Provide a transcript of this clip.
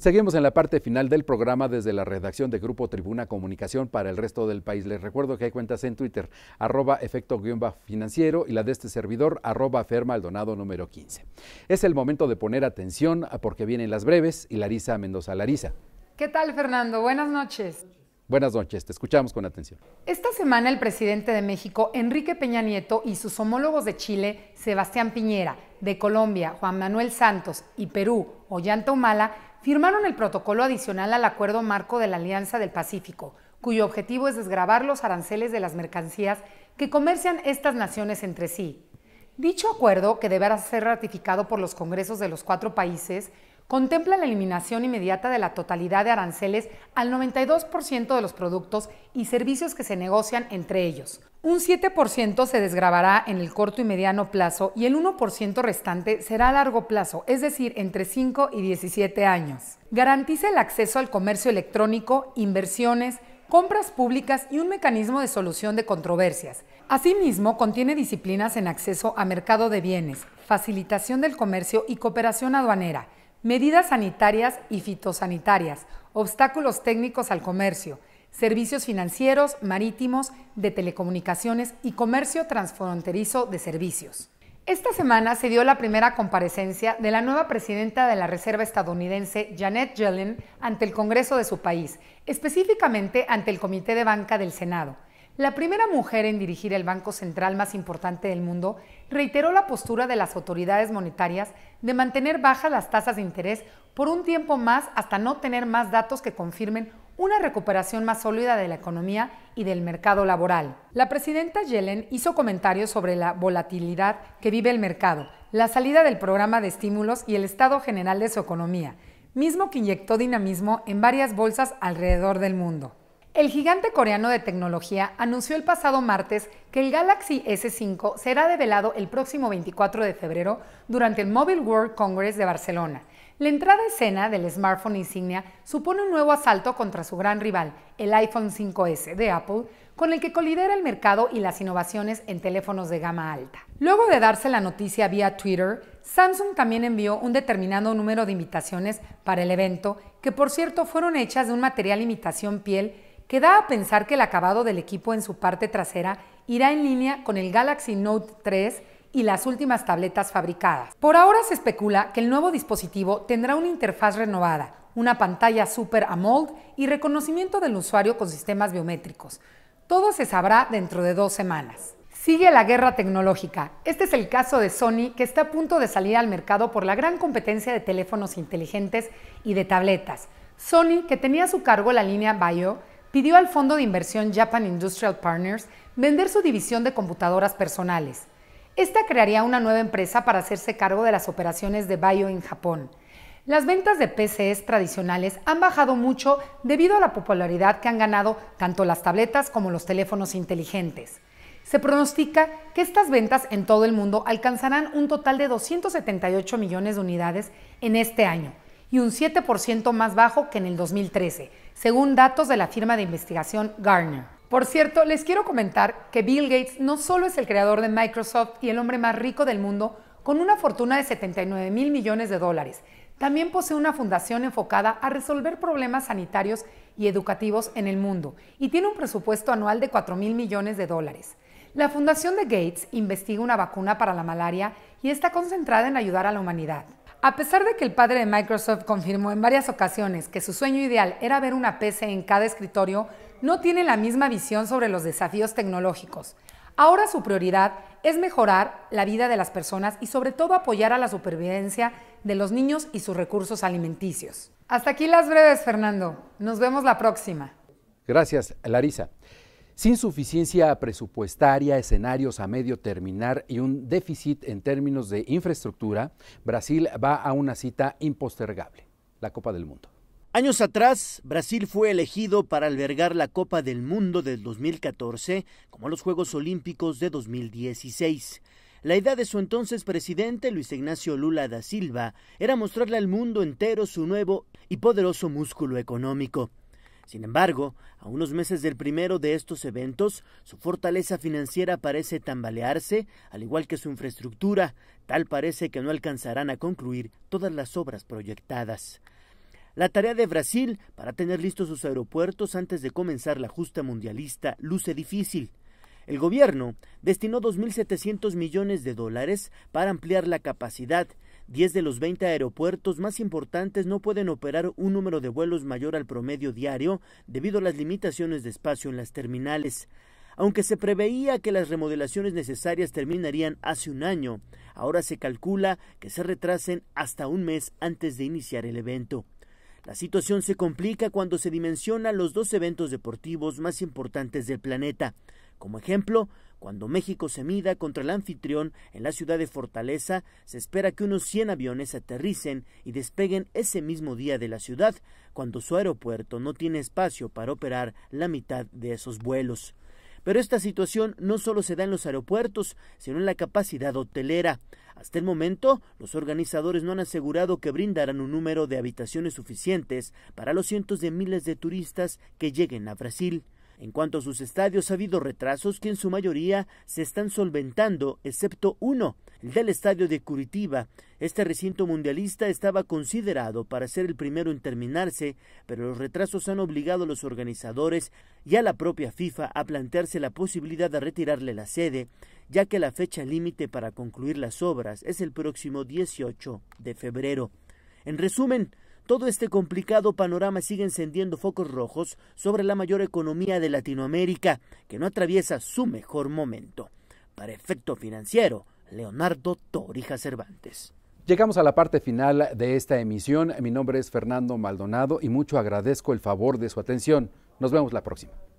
Seguimos en la parte final del programa desde la redacción de Grupo Tribuna Comunicación para el resto del país. Les recuerdo que hay cuentas en Twitter, arroba efecto-financiero y la de este servidor, arroba fermaldonado número 15. Es el momento de poner atención porque vienen las breves y Larisa Mendoza. Larisa. ¿Qué tal, Fernando? Buenas noches. Buenas noches, te escuchamos con atención. Esta semana el presidente de México, Enrique Peña Nieto, y sus homólogos de Chile, Sebastián Piñera, de Colombia, Juan Manuel Santos, y Perú, Ollanta Humala, firmaron el protocolo adicional al acuerdo marco de la Alianza del Pacífico, cuyo objetivo es desgravar los aranceles de las mercancías que comercian estas naciones entre sí. Dicho acuerdo, que deberá ser ratificado por los congresos de los cuatro países, contempla la eliminación inmediata de la totalidad de aranceles al 92% de los productos y servicios que se negocian entre ellos. Un 7% se desgravará en el corto y mediano plazo y el 1% restante será a largo plazo, es decir, entre 5 y 17 años. Garantiza el acceso al comercio electrónico, inversiones, compras públicas y un mecanismo de solución de controversias. Asimismo, contiene disciplinas en acceso a mercado de bienes, facilitación del comercio y cooperación aduanera medidas sanitarias y fitosanitarias, obstáculos técnicos al comercio, servicios financieros, marítimos, de telecomunicaciones y comercio transfronterizo de servicios. Esta semana se dio la primera comparecencia de la nueva presidenta de la Reserva estadounidense, Janet Yellen, ante el Congreso de su país, específicamente ante el Comité de Banca del Senado. La primera mujer en dirigir el banco central más importante del mundo reiteró la postura de las autoridades monetarias de mantener bajas las tasas de interés por un tiempo más hasta no tener más datos que confirmen una recuperación más sólida de la economía y del mercado laboral. La presidenta Yellen hizo comentarios sobre la volatilidad que vive el mercado, la salida del programa de estímulos y el estado general de su economía, mismo que inyectó dinamismo en varias bolsas alrededor del mundo. El gigante coreano de tecnología anunció el pasado martes que el Galaxy S5 será develado el próximo 24 de febrero durante el Mobile World Congress de Barcelona. La entrada escena del smartphone insignia supone un nuevo asalto contra su gran rival, el iPhone 5S de Apple, con el que colidera el mercado y las innovaciones en teléfonos de gama alta. Luego de darse la noticia vía Twitter, Samsung también envió un determinado número de invitaciones para el evento, que por cierto fueron hechas de un material imitación piel que da a pensar que el acabado del equipo en su parte trasera irá en línea con el Galaxy Note 3 y las últimas tabletas fabricadas. Por ahora se especula que el nuevo dispositivo tendrá una interfaz renovada, una pantalla Super AMOLED y reconocimiento del usuario con sistemas biométricos. Todo se sabrá dentro de dos semanas. Sigue la guerra tecnológica. Este es el caso de Sony, que está a punto de salir al mercado por la gran competencia de teléfonos inteligentes y de tabletas. Sony, que tenía a su cargo la línea Bio, pidió al fondo de inversión Japan Industrial Partners vender su división de computadoras personales. Esta crearía una nueva empresa para hacerse cargo de las operaciones de Bio en Japón. Las ventas de PCs tradicionales han bajado mucho debido a la popularidad que han ganado tanto las tabletas como los teléfonos inteligentes. Se pronostica que estas ventas en todo el mundo alcanzarán un total de 278 millones de unidades en este año, y un 7% más bajo que en el 2013, según datos de la firma de investigación Garner. Por cierto, les quiero comentar que Bill Gates no solo es el creador de Microsoft y el hombre más rico del mundo, con una fortuna de 79 mil millones de dólares, también posee una fundación enfocada a resolver problemas sanitarios y educativos en el mundo y tiene un presupuesto anual de 4 mil millones de dólares. La fundación de Gates investiga una vacuna para la malaria y está concentrada en ayudar a la humanidad. A pesar de que el padre de Microsoft confirmó en varias ocasiones que su sueño ideal era ver una PC en cada escritorio, no tiene la misma visión sobre los desafíos tecnológicos. Ahora su prioridad es mejorar la vida de las personas y sobre todo apoyar a la supervivencia de los niños y sus recursos alimenticios. Hasta aquí las breves, Fernando. Nos vemos la próxima. Gracias, Larisa. Sin suficiencia presupuestaria, escenarios a medio terminar y un déficit en términos de infraestructura, Brasil va a una cita impostergable, la Copa del Mundo. Años atrás, Brasil fue elegido para albergar la Copa del Mundo del 2014 como los Juegos Olímpicos de 2016. La idea de su entonces presidente, Luis Ignacio Lula da Silva, era mostrarle al mundo entero su nuevo y poderoso músculo económico. Sin embargo, a unos meses del primero de estos eventos, su fortaleza financiera parece tambalearse, al igual que su infraestructura, tal parece que no alcanzarán a concluir todas las obras proyectadas. La tarea de Brasil para tener listos sus aeropuertos antes de comenzar la justa mundialista luce difícil. El gobierno destinó 2.700 millones de dólares para ampliar la capacidad 10 de los 20 aeropuertos más importantes no pueden operar un número de vuelos mayor al promedio diario debido a las limitaciones de espacio en las terminales. Aunque se preveía que las remodelaciones necesarias terminarían hace un año, ahora se calcula que se retrasen hasta un mes antes de iniciar el evento. La situación se complica cuando se dimensionan los dos eventos deportivos más importantes del planeta, como ejemplo, cuando México se mida contra el anfitrión en la ciudad de Fortaleza, se espera que unos 100 aviones aterricen y despeguen ese mismo día de la ciudad, cuando su aeropuerto no tiene espacio para operar la mitad de esos vuelos. Pero esta situación no solo se da en los aeropuertos, sino en la capacidad hotelera. Hasta el momento, los organizadores no han asegurado que brindarán un número de habitaciones suficientes para los cientos de miles de turistas que lleguen a Brasil. En cuanto a sus estadios, ha habido retrasos que en su mayoría se están solventando, excepto uno, el del estadio de Curitiba. Este recinto mundialista estaba considerado para ser el primero en terminarse, pero los retrasos han obligado a los organizadores y a la propia FIFA a plantearse la posibilidad de retirarle la sede, ya que la fecha límite para concluir las obras es el próximo 18 de febrero. En resumen, todo este complicado panorama sigue encendiendo focos rojos sobre la mayor economía de Latinoamérica, que no atraviesa su mejor momento. Para efecto financiero, Leonardo Torija Cervantes. Llegamos a la parte final de esta emisión. Mi nombre es Fernando Maldonado y mucho agradezco el favor de su atención. Nos vemos la próxima.